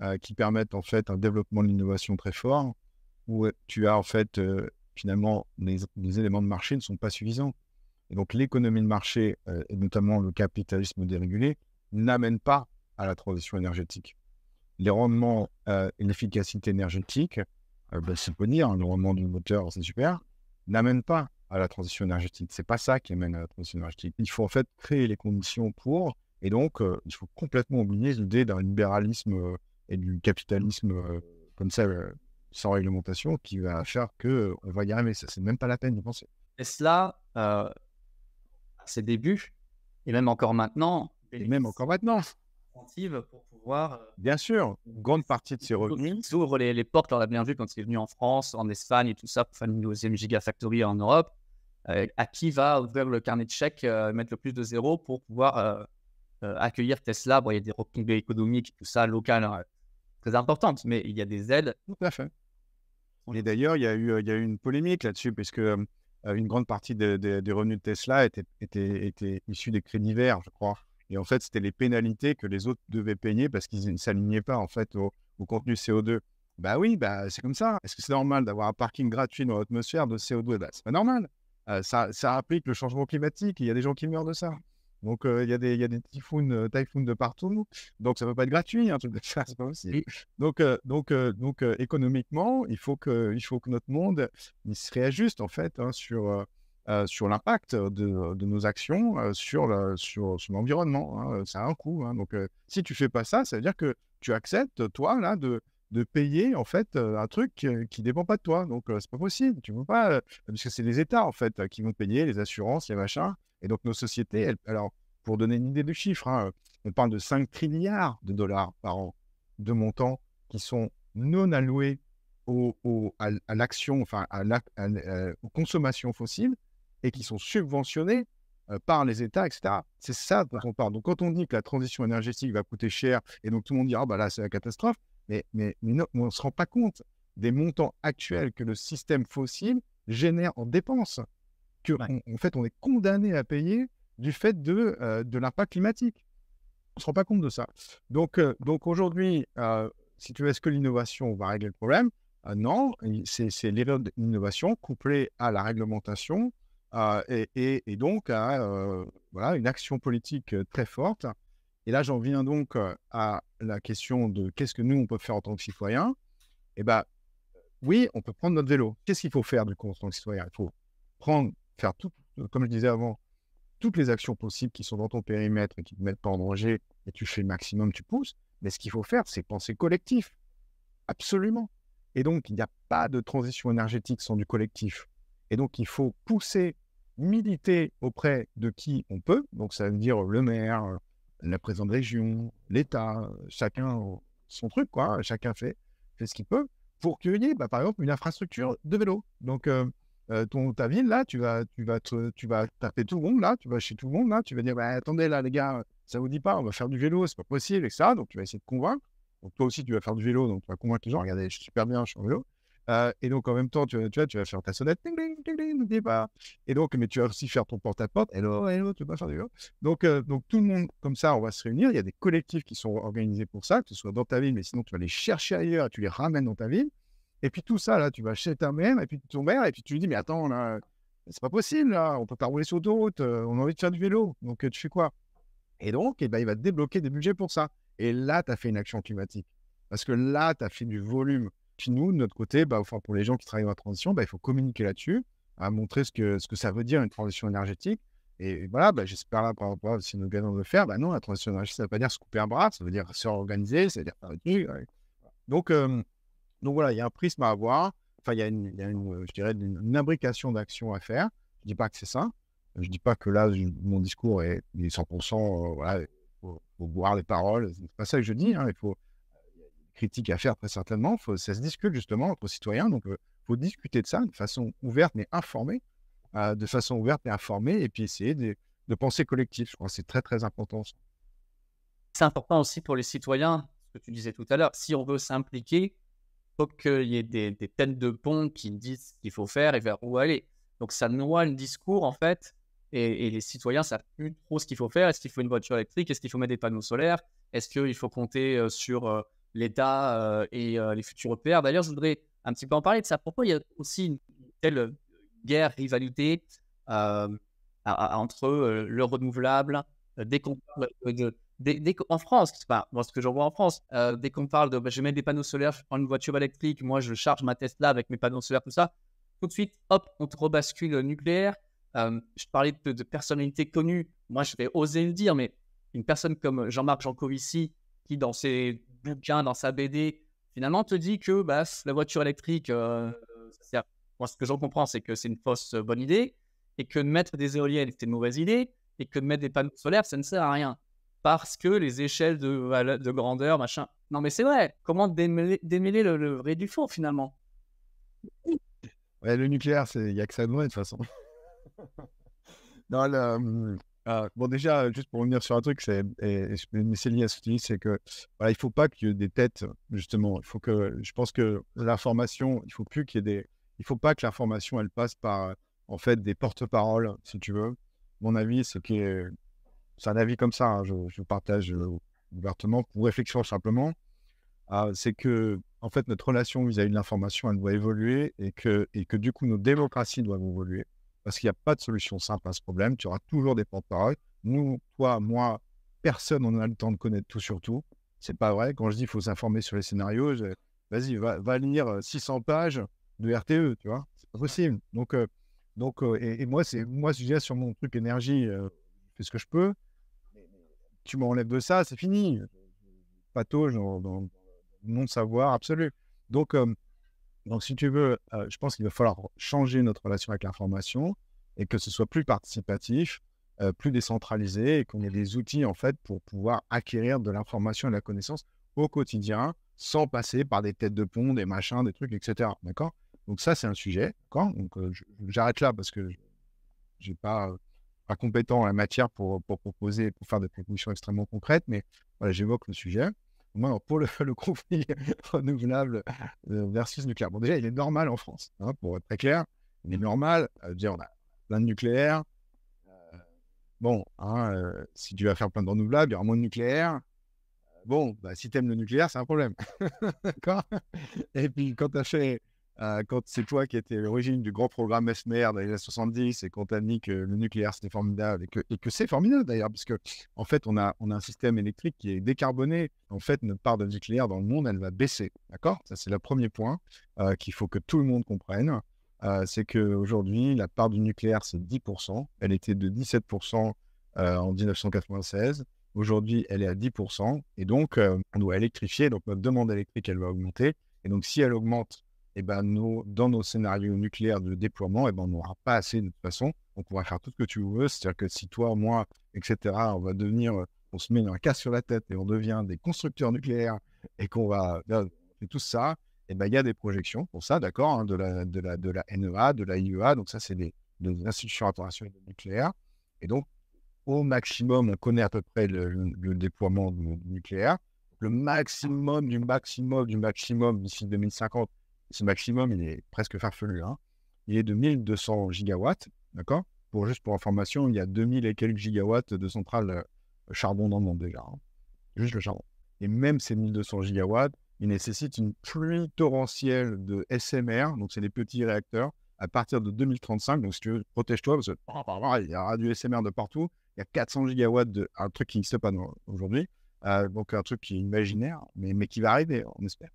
euh, qui permettent en fait un développement de l'innovation très fort, où euh, tu as en fait finalement les, éléments de marché ne sont pas suffisants. Et donc l'économie de marché, et notamment le capitalisme dérégulé, n'amène pas à la transition énergétique. Les rendements, et euh, l'efficacité énergétique, euh, ben, c'est peut dire, hein, le rendement du moteur, c'est super, n'amène pas à la transition énergétique. C'est pas ça qui amène à la transition énergétique. Il faut en fait créer les conditions pour, et donc euh, il faut complètement oublier l'idée d'un libéralisme euh, et du capitalisme comme ça, sans réglementation, qui va faire que va y arriver. Ça, c'est même pas la peine de penser. Et cela, à ses débuts, et même encore maintenant. Et même encore maintenant pour pouvoir. Euh, bien sûr, une euh, grande partie de ses revenus. S'ouvre les, portes, on l'a bien vu quand il est venu en France, en Espagne et tout ça, pour faire une deuxième gigafactory en Europe. Euh, à qui va ouvrir le carnet de chèques, mettre le plus de zéro pour pouvoir accueillir Tesla Il y a des retombées économiques, tout ça, locales, hein, très importantes, mais il y a des aides. Tout à fait. Et d'ailleurs, il, y a eu, il y a eu une polémique là-dessus, puisque une grande partie des revenus de Tesla était, issus était issue des crédits verts, je crois. Et en fait, c'était les pénalités que les autres devaient payer parce qu'ils ne s'alignaient pas en fait au, contenu CO2. Bah oui, bah c'est comme ça. Est-ce que c'est normal d'avoir un parking gratuit dans l'atmosphère de CO2 bah, C'est pas normal. Euh, ça, ça applique le changement climatique. Il y a des gens qui meurent de ça. Donc euh, il y, a des, des euh, typhoons, de partout. Donc ça ne peut pas être gratuit, un truc de c'est possible. Donc, donc, donc économiquement, il faut, que, il faut que notre monde il se réajuste en fait hein, sur, euh, sur l'impact euh, euh, de, nos actions sur, sur, l'environnement. Hein. Ça a un coût. Hein. Donc, si tu fais pas ça, ça veut dire que tu acceptes, toi, là, de, payer, en fait, un truc qui ne dépend pas de toi. Donc, c'est pas possible. Tu veux pas. parce que c'est les États, en fait, qui vont payer, les assurances, les machins. Et donc, nos sociétés, alors, pour donner une idée de chiffre, hein, on parle de 5 trilliards de dollars par an de montants qui sont non alloués à, l'action, enfin, à, la, consommation fossile. aux consommations fossiles et qui sont subventionnés euh, par les États, etc. C'est ça dont on parle. Donc quand on dit que la transition énergétique va coûter cher, et donc tout le monde dit, ah ben là c'est la catastrophe, mais, mais, on ne se rend pas compte des montants actuels que le système fossile génère en dépenses, que en fait on est condamné à payer du fait de, euh, de l'impact climatique. On ne se rend pas compte de ça. Donc, euh, donc aujourd'hui, si tu veux, est-ce que l'innovation va régler le problème Non, c'est l'innovation couplée à la réglementation ah, et, donc à hein, euh, voilà, une action politique très forte. Et là, j'en viens donc à la question de qu'est-ce que nous, on peut faire en tant que citoyen. Eh bien, oui, on peut prendre notre vélo. Qu'est-ce qu'il faut faire du coup en tant que citoyen Il faut prendre, faire tout, euh, comme je disais avant, toutes les actions possibles qui sont dans ton périmètre et qui ne te mettent pas en danger et tu fais le maximum, tu pousses. Mais ce qu'il faut faire, c'est penser collectif. Absolument. Et donc, il n'y a pas de transition énergétique sans du collectif. Et donc, il faut pousser militer auprès de qui on peut. Donc, ça veut dire le maire, euh, la présidente de région, l'État, euh, chacun son truc, quoi. Chacun fait, fait ce qu'il peut pour qu'il y ait, bah, par exemple, une infrastructure de vélo. Donc, euh, ton, ta ville, là, tu vas, tu vas, tu vas taper tout le monde, là, tu vas chez tout le monde, là, tu vas dire, bah, attendez, là, les gars, ça vous dit pas, on va faire du vélo, c'est pas possible, ça Donc, tu vas essayer de convaincre. Donc, toi aussi, tu vas faire du vélo, donc tu vas convaincre les gens, regardez, je suis super bien, je suis en vélo. Ah, et donc, en même temps, tu, tu, tu vas faire ta sonnette, ding, ding, pas. Et donc, mais tu vas aussi faire ton porte-à-porte, hello, hello, tu vas faire du Donc, euh, donc, tout le monde, comme ça, on va se réunir. Il y a des collectifs qui sont organisés pour ça, que ce soit dans ta ville, mais sinon, tu vas les chercher ailleurs et tu les ramènes dans ta ville. Et puis, tout ça, là, tu vas chez ta mère, et puis ton père et puis tu lui dis, mais attends, là, c'est pas possible, là, on peut pas rouler sur autoroute, euh, on a envie de faire du vélo, donc euh, tu fais quoi Et donc, et eh ben, il va te débloquer des budgets pour ça. Et là, tu as fait une action climatique. Parce que là, tu as fait du volume. Puis nous, de notre côté, bah, enfin, pour les gens qui travaillent dans la transition, bah, il faut communiquer là-dessus, à montrer ce que, ce que ça veut dire une transition énergétique. Et, voilà, bah, j'espère là, par si nous gagnons de le faire, bah non, la transition énergétique, ça ne veut pas dire se couper un bras, ça veut dire se réorganiser, ça veut dire Donc, donc voilà, il y a un prisme à avoir. Enfin, il y a une, je dirais, une, imbrication d'actions à faire. Je ne dis pas que c'est ça. Je ne dis pas que là, mon discours est, 100%, euh, voilà, il faut, boire les paroles. Ce n'est pas ça que je dis. Hein, il faut, Critique à faire très certainement. ça se discute justement entre citoyens. Donc, il euh, faut discuter de ça de façon ouverte mais informée, euh, de façon ouverte et informée, et puis essayer de, penser collectif. Je crois que c'est très très important. C'est important aussi pour les citoyens, ce que tu disais tout à l'heure. Si on veut s'impliquer, faut qu'il y ait des, têtes de pont qui disent ce qu'il faut faire et vers où aller. Donc ça noie le discours en fait, et, et les citoyens savent plus trop ce qu'il faut faire. Est-ce qu'il faut une voiture électrique Est-ce qu'il faut mettre des panneaux solaires Est-ce qu'il faut compter euh, sur l'État euh, et euh, les futurs européens. D'ailleurs, je voudrais un petit peu en parler de ça. Pourquoi il y a aussi une telle guerre, rivalité euh, entre le renouvelable, dès qu'on de, en France, enfin, pas moi, ce que j'en vois en France, dès qu'on parle de bah, je mets des panneaux solaires, je prends une voiture électrique, moi je charge ma Tesla avec mes panneaux solaires, tout ça, tout de suite, hop, on te rebascule nucléaire. je parlais de, de, personnalités connues, moi je vais oser le dire, mais une personne comme Jean-Marc Jancovici, qui dans ses quelqu'un dans sa BD, finalement, te dit que bah, la voiture électrique, euh, Moi, ce que j'en comprends, c'est que c'est une fausse euh, bonne idée, et que mettre des éoliennes, c'est une mauvaise idée, et que mettre des panneaux solaires, ça ne sert à rien. Parce que les échelles de, de grandeur, machin. Non, mais c'est vrai. Comment démêler, le, vrai du faux, finalement ouais, Le nucléaire, il n'y a que ça de loin, de toute façon. non, le, hum, ah, bon, déjà, euh, juste pour revenir sur un truc, c'est, c'est lié à ce que c'est que voilà, bah, il faut pas qu'il y ait des têtes, justement. Il faut que, je pense que l'information, il faut plus qu'il y ait des, il faut pas que l'information, elle passe par, euh, en fait, des porte-paroles, si tu veux. Mon avis, c'est c'est un avis comme ça, hein, je, partage euh, ouvertement, pour réflexion simplement, ah, c'est que, en fait, notre relation vis-à-vis -vis de l'information, elle doit évoluer et que, et que, du coup, nos démocraties doivent évoluer parce qu'il n'y a pas de solution simple à ce problème. Tu auras toujours des porte parole Nous, toi, moi, personne, on a le temps de connaître tout sur tout. C'est pas vrai. Quand je dis qu'il faut s'informer sur les scénarios, vas-y, va, lire 600 euh, pages de RTE, tu vois. C'est pas possible. Donc, euh, donc euh, et, moi, c'est moi, viens sur mon truc énergie, je fais ce que je peux. Tu m'enlèves de ça, c'est fini. Pas dans, dans, monde savoir absolu. Donc, donc, si tu veux, euh, je pense qu'il va falloir changer notre relation avec l'information et que ce soit plus participatif, euh, plus décentralisé et qu'on ait des outils, en fait, pour pouvoir acquérir de l'information et de la connaissance au quotidien sans passer par des têtes de pont, des machins, des trucs, etc. D'accord Donc, ça, c'est un sujet. D'accord Donc, euh, j'arrête là parce que je n'ai pas pas compétent en la matière pour, pour proposer, pour faire des propositions extrêmement concrètes, mais voilà, j'évoque le sujet pour le, conflit renouvelable euh, versus nucléaire. Bon, déjà, il est normal en France, hein, pour être très clair. Il est normal. de euh, dire, on a plein de nucléaire. Euh, bon, hein, si tu vas faire plein de renouvelables, il y aura moins de nucléaire. Bon, bah, si tu aimes le nucléaire, c'est un problème. D'accord Et puis, quand tu as fait euh, quand c'est toi qui étais l'origine du grand programme SMR dans les années 70 et quand t'as dit que le nucléaire c'était formidable et que, c'est formidable d'ailleurs, parce que en fait on a, on a un système électrique qui est décarboné. En fait, notre part de nucléaire dans le monde elle va baisser. D'accord Ça c'est le premier point euh, qu'il faut que tout le monde comprenne. Euh, c'est c'est qu'aujourd'hui la part du nucléaire c'est 10%. Elle était de 17% en 1996. Aujourd'hui, elle est à 10%, et donc on doit électrifier, donc notre demande électrique, elle va augmenter. Et donc, si elle augmente ben, dans nos scénarios nucléaires de déploiement, et ben, on n'aura pas assez de toute façon. on pourra faire tout ce que tu veux. C'est-à-dire que si toi, moi, etc., on va devenir, euh, on se met un casque sur la tête et on devient des constructeurs nucléaires et qu'on va faire euh, tout ça, et ben, il y a des projections pour ça, d'accord, hein, de, la, de, la, de la NEA, de la IEA. Donc, ça, c'est des, institutions internationales nucléaires. Et donc, au maximum, on connaît à peu près le, déploiement nucléaire. Le maximum du maximum du maximum d'ici 2050, ce maximum, il est presque farfelu, hein. il est de 1200 gigawatts, d'accord pour, Juste pour information, il y a 2000 et quelques gigawatts de centrales euh, charbon dans le monde déjà, hein. juste le charbon. Et même ces 1200 gigawatts, il nécessite une pluie torrentielle de SMR, donc c'est des petits réacteurs, à partir de 2035. Donc si tu veux, protège-toi, parce y aura du SMR de partout. Il y a 400 gigawatts de un truc qui n'existe pas aujourd'hui. Euh, donc un truc qui est imaginaire, mais, mais qui va arriver, on espère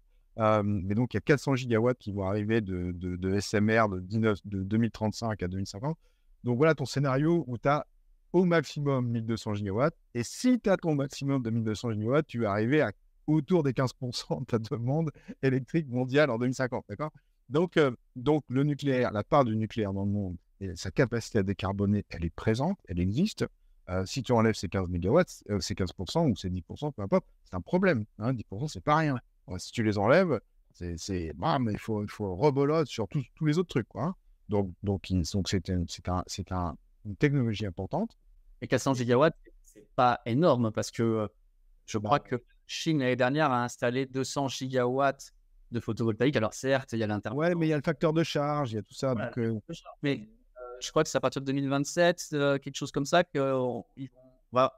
mais donc, il y a 400 gigawatts qui vont arriver de, SMR de, 19, 2035 à 2050. Donc, voilà ton scénario où tu as au maximum 1200 gigawatts. Et si tu as ton maximum de 1200 gigawatts, tu vas arriver à autour des 15% de ta demande électrique mondiale en 2050. D'accord donc, euh, donc, le nucléaire, la part du nucléaire dans le monde et sa capacité à décarboner, elle est présente, elle existe. Euh, si tu enlèves ces 15 mégawatts, 15% euh, ou ces 10%, peu importe, c'est un problème. 10%, hein, c'est pas rien si tu les enlèves, c'est bam, il faut, il faut rebolote sur tous les autres trucs. Quoi. Hein. Donc, donc, donc c'est un, un, une technologie importante. Et 400 gigawatts, c'est pas énorme parce que euh, je bah crois que Chine l'année dernière a installé 200 gigawatts de photovoltaïque. Alors certes, il y a l'intermédiaire. Ouais, mais il y a le facteur de charge, il y a tout ça. Euh, mais euh, je crois que c'est à partir de 2027, quelque chose comme ça, que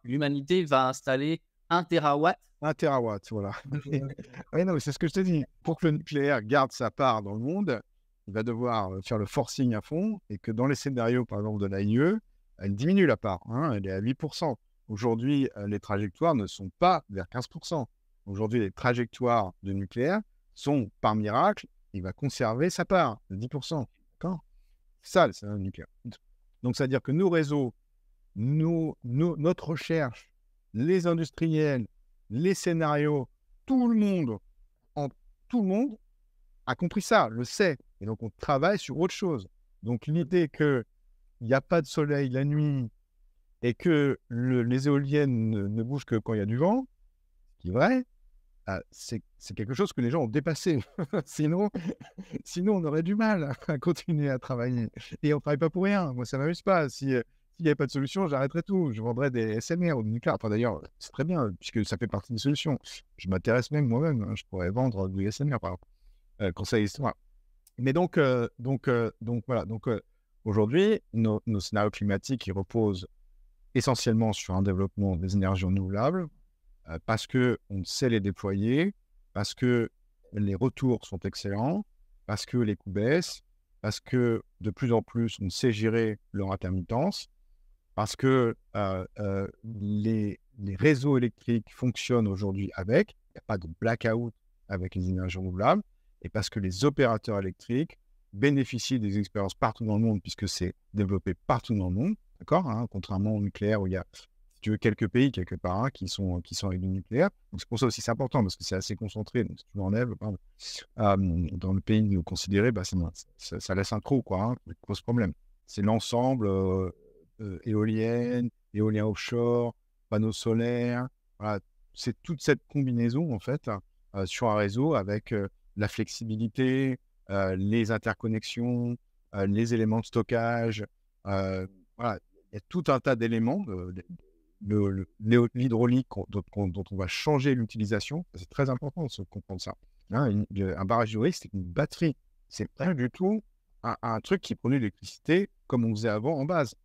l'humanité va installer 1 terawatt 1 terawatt, voilà. oui, non, mais c'est ce que je te dis. Pour que le nucléaire garde sa part dans le monde, il va devoir euh, faire le forcing à fond et que dans les scénarios, par exemple, de l'AIE, elle diminue la part. Hein, elle est à 8%. Aujourd'hui, euh, les trajectoires ne sont pas vers 15%. Aujourd'hui, les trajectoires de nucléaire sont, par miracle, il va conserver sa part, 10%. D'accord Ça, c'est un nucléaire. Donc, c'est à dire que nos réseaux, nos, nos, notre recherche les industriels, les scénarios, tout le monde, en, tout le monde a compris ça, le sait. Et donc, on travaille sur autre chose. Donc, l'idée qu'il n'y a pas de soleil la nuit et que les éoliennes ne, bougent que quand il y a du vent, ce qui est vrai, bah, c'est quelque chose que les gens ont dépassé. sinon, sinon, on aurait du mal à continuer à travailler. Et on ne travaille pas pour rien. Moi, ça ne m'amuse pas. Si, euh, s'il n'y avait pas de solution, j'arrêterais tout. Je vendrais des SMR ou du nucléaire. Enfin, d'ailleurs, c'est très bien, hein, puisque ça fait partie des solutions. Je m'intéresse même moi-même. Hein, je pourrais vendre du SMR, par exemple. Euh, conseil histoire. Mais donc, euh, donc, euh, donc voilà. Donc, aujourd'hui, nos, nos, scénarios climatiques reposent essentiellement sur un développement des énergies renouvelables, parce que on sait les déployer, parce que les retours sont excellents, parce que les coûts baissent, parce que de plus en plus, on sait gérer leur intermittence, parce que euh, euh, les, réseaux électriques fonctionnent aujourd'hui avec, il n'y a pas de blackout avec les énergies renouvelables, et parce que les opérateurs électriques bénéficient des expériences partout dans le monde, puisque c'est développé partout dans le monde, d'accord hein, Contrairement au nucléaire, où il y a, si tu veux, quelques pays, quelque part, hein, qui, sont, qui sont avec du nucléaire. c'est pour ça aussi c'est important, parce que c'est assez concentré, donc si tu l'enlèves, dans le pays considéré, bah, ça, ça, laisse un trou, quoi, hein, pose qui problème. C'est l'ensemble euh, éolienne, euh, éoliennes, éolien offshore, panneaux solaires. Voilà. C'est toute cette combinaison, en fait, euh, sur un réseau avec euh, la flexibilité, les interconnexions, les éléments de stockage. voilà. Il y a tout un tas d'éléments, l'hydraulique dont, on va changer l'utilisation. C'est très important de comprendre ça. Hein. un barrage hydraulique, c'est une batterie. C'est pas du tout un, un, truc qui produit l'électricité comme on faisait avant en base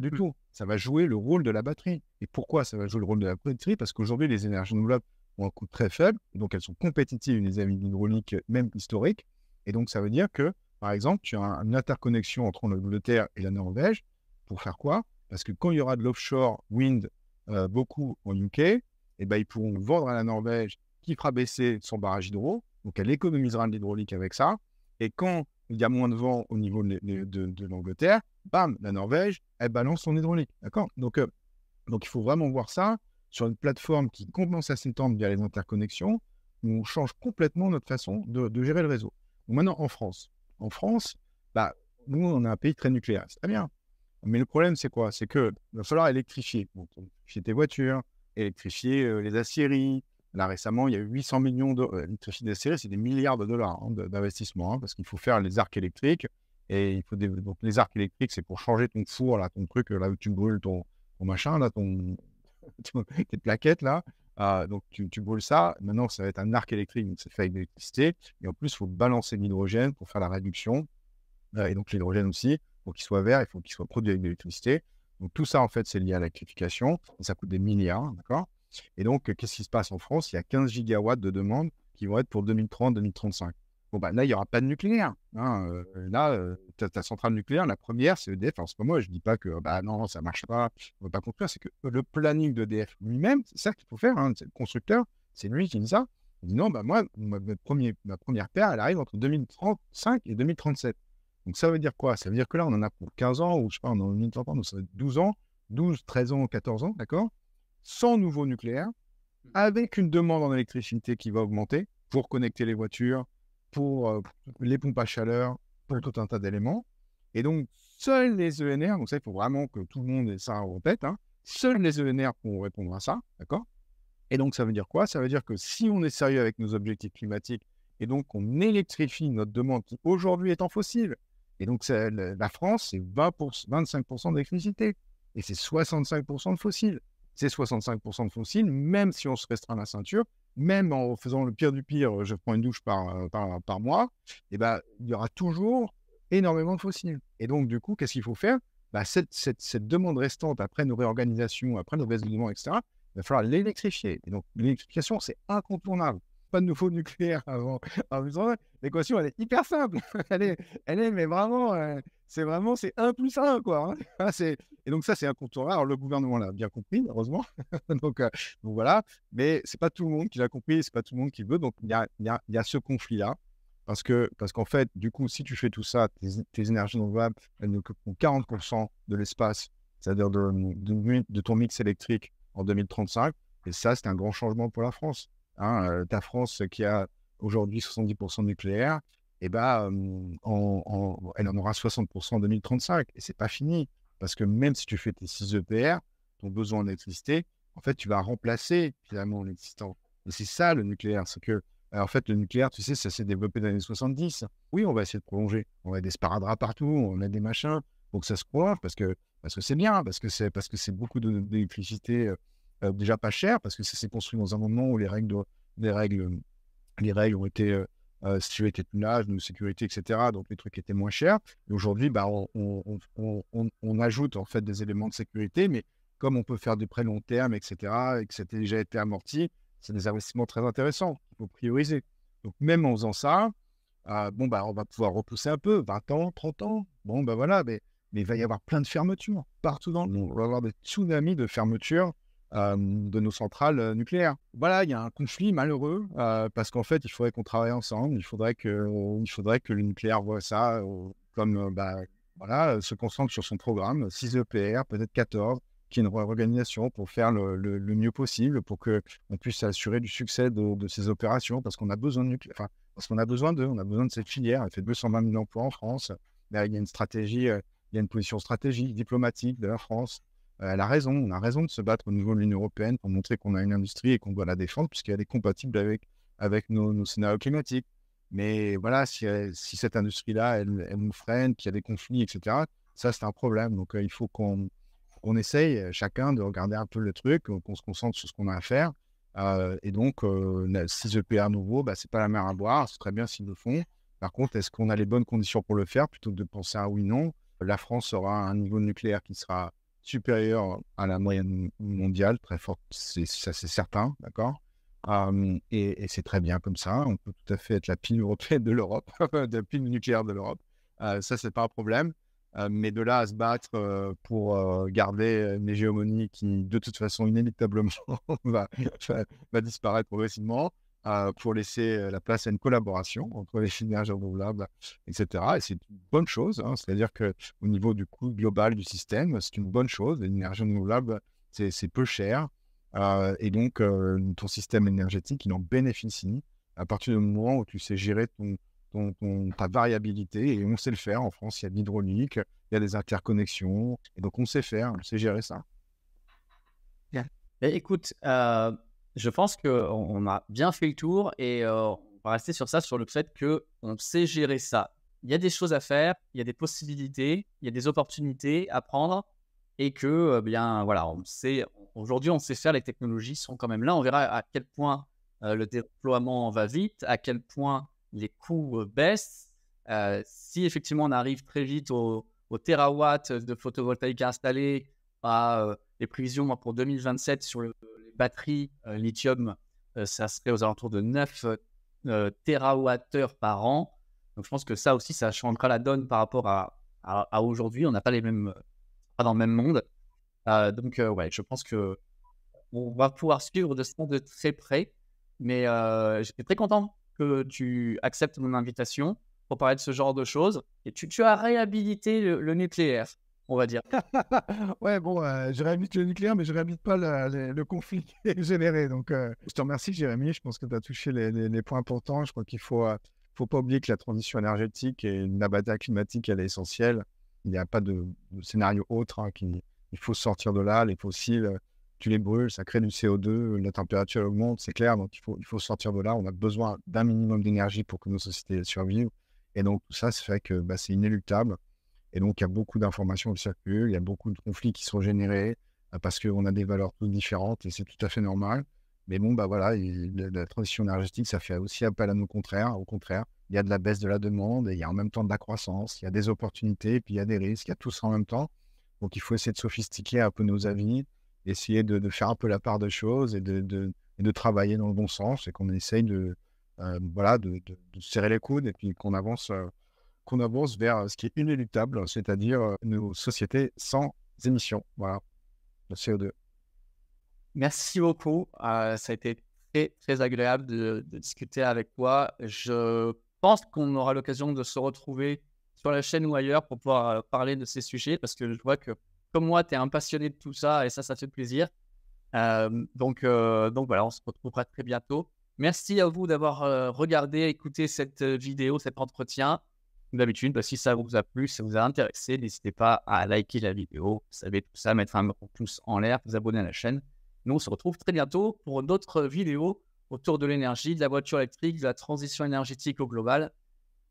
du mmh. tout. Ça va jouer le rôle de la batterie. Et pourquoi ça va jouer le rôle de la batterie Parce qu'aujourd'hui, les énergies renouvelables ont un coût très faible, donc elles sont compétitives les amis hydrauliques, même historiques. Et donc, ça veut dire que, par exemple, tu as une interconnexion entre l'Angleterre et la Norvège. Pour faire quoi Parce que quand il y aura de l'offshore wind euh, beaucoup en UK, et eh ben, ils pourront vendre à la Norvège qui fera baisser son barrage hydro. Donc, elle économisera de l'hydraulique avec ça. Et quand il y a moins de vent au niveau de, l'Angleterre, bam, la Norvège, elle balance son hydraulique. D'accord donc, euh, donc il faut vraiment voir ça sur une plateforme qui commence à s'étendre via les interconnexions, où on change complètement notre façon de, gérer le réseau. maintenant, en France, en France, bah, nous, on a un pays très nucléaire. C'est très bien. Mais le problème, c'est quoi C'est qu'il va falloir électrifier. électrifier tes voitures, électrifier euh, les aciéries, Là, récemment, il y a eu 800 millions d'électricité, euh, c'est des milliards de dollars hein, d'investissement, hein, parce qu'il faut faire les arcs électriques. Et il faut Donc, les arcs électriques, c'est pour changer ton four, là, ton truc, là où tu brûles ton, machin, là, ton, tes plaquettes, là. Ah, donc, tu, brûles ça. Maintenant, ça va être un arc électrique, donc c'est fait avec l'électricité. Et en plus, il faut balancer l'hydrogène pour faire la réduction. Euh, et donc, l'hydrogène aussi, pour qu'il soit vert, il faut qu'il soit produit avec l'électricité. Donc, tout ça, en fait, c'est lié à l'électrification. ça coûte des milliards, d'accord et donc, qu'est-ce qui se passe en France Il y a 15 gigawatts de demandes qui vont être pour 2030-2035. Bon, ben là, il n'y aura pas de nucléaire. Hein, euh, là, euh, ta, centrale nucléaire, la première, c'est EDF. En ce moment, je ne dis pas que bah, non, ça ne marche pas, on ne va pas construire. C'est que le planning d'EDF e lui-même, c'est ça qu'il faut faire. Hein, c'est le constructeur, c'est lui qui dit ça. Il dit non, bah, moi, ma, première paire, elle arrive entre 2035 et 2037. Donc, ça veut dire quoi Ça veut dire que là, on en a pour 15 ans, ou je ne sais pas, on en a 2030 ça va être 12 ans, 12, 13 ans, 14 ans, d'accord sans nouveau nucléaire, mm. avec une demande en électricité qui va augmenter pour connecter les voitures, pour euh, les pompes à chaleur, pour tout un tas d'éléments. Et donc, seuls les ENR, donc ça, il faut vraiment que tout le monde ait ça en tête, hein, seuls les ENR pourront répondre à ça, d'accord Et donc, ça veut dire quoi Ça veut dire que si on est sérieux avec nos objectifs climatiques et donc on électrifie notre demande qui aujourd'hui est en fossile, et donc la France, c'est 25% d'électricité et c'est 65% de fossiles c'est 65% de fossiles, même si on se restreint la ceinture, même en faisant le pire du pire, euh, je prends une douche par, euh, par, mois, et eh ben, il y aura toujours énormément de fossiles. Et donc, du coup, qu'est-ce qu'il faut faire bah, cette, demande restante après nos réorganisations, après nos baisses etc., il va falloir l'électrifier. Et donc, l'électrification, c'est incontournable de nouveau nucléaire avant, L'équation, elle est hyper simple. elle, est, elle mais vraiment, euh, c'est vraiment, c'est 1 plus 1, quoi. Hein. Ah, et donc, ça, c'est un contour Alors, le gouvernement l'a bien compris, heureusement. Euh, donc, voilà. Mais c'est pas tout le monde qui l'a compris, c'est pas tout le monde qui veut. Donc, il y a, y, y a, ce conflit-là. Parce que, parce qu'en fait, du coup, si tu fais tout ça, tes, énergies renouvelables, elles n'occuperont 40% de l'espace, c'est-à-dire de, de ton mix électrique en 2035. Et ça, c'est un grand changement pour la France. Hein, euh, ta France qui a aujourd'hui 70% nucléaire, et eh ben, elle en aura 60% en 2035. Et c'est pas fini. Parce que même si tu fais tes 6 EPR, ton besoin d'électricité, en fait, tu vas remplacer finalement l'existant. Et c'est ça le nucléaire. C'est que, euh, en fait, le nucléaire, tu sais, ça s'est développé dans les années 70. Oui, on va essayer de prolonger. On a des sparadraps partout, on a des machins pour que ça se prolonge parce que, parce que c'est bien, parce que c'est, parce que c'est beaucoup d'électricité. Euh, euh, déjà pas cher, parce que ça s'est construit dans un moment où les règles, de, les règles, les règles ont été euh, euh étaient de l'âge, de sécurité, etc. Donc les trucs étaient moins chers. Et aujourd'hui, bah, on, on, on, on, ajoute en fait des éléments de sécurité, mais comme on peut faire des prêts long terme, etc., et que c'était déjà été amorti, c'est des investissements très intéressants qu'il faut prioriser. Donc même en faisant ça, euh, bon, bah, on va pouvoir repousser un peu, 20 ans, 30 ans. Bon, bah voilà, mais, mais il va y avoir plein de fermetures partout dans le monde. On va avoir des tsunamis de fermetures de nos centrales euh, nucléaires. Voilà, il y a un conflit malheureux euh, parce qu'en fait, il faudrait qu'on travaille ensemble. Il faudrait que, il faudrait que le nucléaire voit ça comme euh, bah, voilà, se concentre sur son programme, 6 EPR, peut-être 14, qui est une réorganisation pour faire le, mieux possible, pour qu'on puisse assurer du succès de, ces opérations, parce qu'on a besoin de nucléaire, enfin, parce qu'on a besoin d'eux, on a besoin de cette filière, elle fait 220 000 emplois en France, il y a une stratégie, il y a une position stratégique, diplomatique de la France, bah, elle a raison, on a raison de se battre au niveau de l'Union européenne pour montrer qu'on a une industrie et qu'on doit la défendre puisqu'elle est compatible avec, avec nos, scénarios climatiques. Mais voilà, si, cette industrie-là, elle, nous freine, qu'il y a des conflits, etc., ça, c'est un problème. Donc, euh, il faut qu'on essaye euh, chacun de regarder un peu le truc, euh, qu'on se concentre sur ce qu'on a à faire. et donc, si je nouveau, bah, ce n'est pas la mer à boire, c'est très bien s'ils le font. Par contre, est-ce qu'on a les bonnes conditions pour le faire plutôt que de penser à oui, non La France aura un niveau nucléaire qui sera supérieur à la moyenne mondiale, très forte, ça c'est certain, d'accord Et, c'est très bien comme ça. On peut tout à fait être la pile européenne de l'Europe, la pile nucléaire de l'Europe. ça, c'est pas un problème. mais de là à se battre pour garder une hégémonie qui, de toute façon, inéluctablement va, disparaître progressivement, pour laisser la place à une collaboration entre les énergies renouvelables, etc. Et c'est une bonne chose, hein. c'est-à-dire qu'au niveau du coût global du système, c'est une bonne chose. L'énergie renouvelable, c'est peu cher. et donc, ton système énergétique, il en bénéficie à partir du moment où tu sais gérer ton, ta variabilité. Et on sait le faire. En France, il y a de l'hydraulique, il y a des interconnexions. Et donc, on sait faire, on sait gérer ça. écoute, je pense qu'on a bien fait le tour et on va rester sur ça, sur le fait qu'on sait gérer ça. Il y a des choses à faire, il y a des possibilités, il y a des opportunités à prendre et que, bien, voilà, on sait, aujourd'hui, on sait faire, les technologies sont quand même là. On verra à quel point le déploiement va vite, à quel point les coûts baissent. si effectivement on arrive très vite au, terawatts de photovoltaïque installé, à bah, les prévisions pour 2027 sur le batterie euh, lithium, euh, ça serait aux alentours de 9 euh, TWh par an. Donc je pense que ça aussi, ça changera la donne par rapport à, à, aujourd'hui. On n'a pas les mêmes, pas dans le même monde. donc ouais, je pense que on va pouvoir suivre de ça de très près. Mais je j'étais très content que tu acceptes mon invitation pour parler de ce genre de choses. Et tu, as réhabilité le nucléaire on va dire. ouais, bon, euh, je le nucléaire, mais je réhabite pas le, conflit généré. Donc, euh, je te remercie, Jérémy. Je pense que tu as touché les, points importants. Je crois qu'il faut, euh, faut pas oublier que la transition énergétique et la bataille climatique, elle est essentielle. Il n'y a pas de, scénario autre. Hein, il faut sortir de là. Les fossiles, euh, tu les brûles, ça crée du CO2, la température augmente, c'est clair. Donc, il faut, sortir de là. On a besoin d'un minimum d'énergie pour que nos sociétés survivent. Et donc, tout ça, c'est fait que bah, c'est inéluctable. Et donc, il y a beaucoup d'informations qui circulent, il y a beaucoup de conflits qui sont générés euh, parce qu'on a des valeurs toutes différentes et c'est tout à fait normal. Mais bon, bah voilà, la, transition énergétique, ça fait aussi appel à nos contraires. Au contraire, il y a de la baisse de la demande et il y a en même temps de la croissance, il y a des opportunités, puis il y a des risques, il y a tout ça en même temps. Donc, il faut essayer de sophistiquer un peu nos avis, essayer de, faire un peu la part de choses et de, travailler dans le bon sens et qu'on essaye de, euh, voilà, de, serrer les coudes et puis qu'on avance. Euh, qu'on avance vers ce qui est inéluctable, c'est-à-dire euh, nos sociétés sans émissions. Voilà, le CO2. Merci beaucoup. Euh, ça a été très, très agréable de, discuter avec toi. Je pense qu'on aura l'occasion de se retrouver sur la chaîne ou ailleurs pour pouvoir euh, parler de ces sujets parce que je vois que, comme moi, tu es un passionné de tout ça et ça, ça fait plaisir. donc, donc voilà, on se retrouvera très bientôt. Merci à vous d'avoir regardé, écouté cette vidéo, cet entretien comme d'habitude, bah, si ça vous a plu, si ça vous a intéressé, n'hésitez pas à liker la vidéo, vous savez tout ça, mettre un pouce en l'air, vous abonner à la chaîne. Nous, on se retrouve très bientôt pour d'autres vidéos autour de l'énergie, de la voiture électrique, de la transition énergétique au global.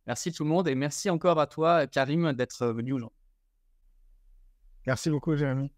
Merci tout le monde et merci encore à toi, Karim, d'être venu aujourd'hui. Merci beaucoup, Jérémy.